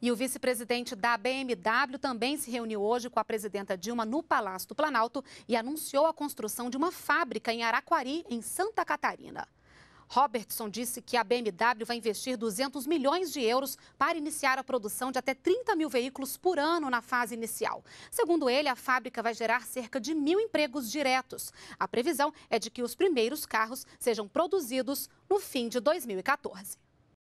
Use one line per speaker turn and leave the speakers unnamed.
E o vice-presidente da BMW também se reuniu hoje com a presidenta Dilma no Palácio do Planalto e anunciou a construção de uma fábrica em Araquari, em Santa Catarina. Robertson disse que a BMW vai investir 200 milhões de euros para iniciar a produção de até 30 mil veículos por ano na fase inicial. Segundo ele, a fábrica vai gerar cerca de mil empregos diretos. A previsão é de que os primeiros carros sejam produzidos no fim de 2014.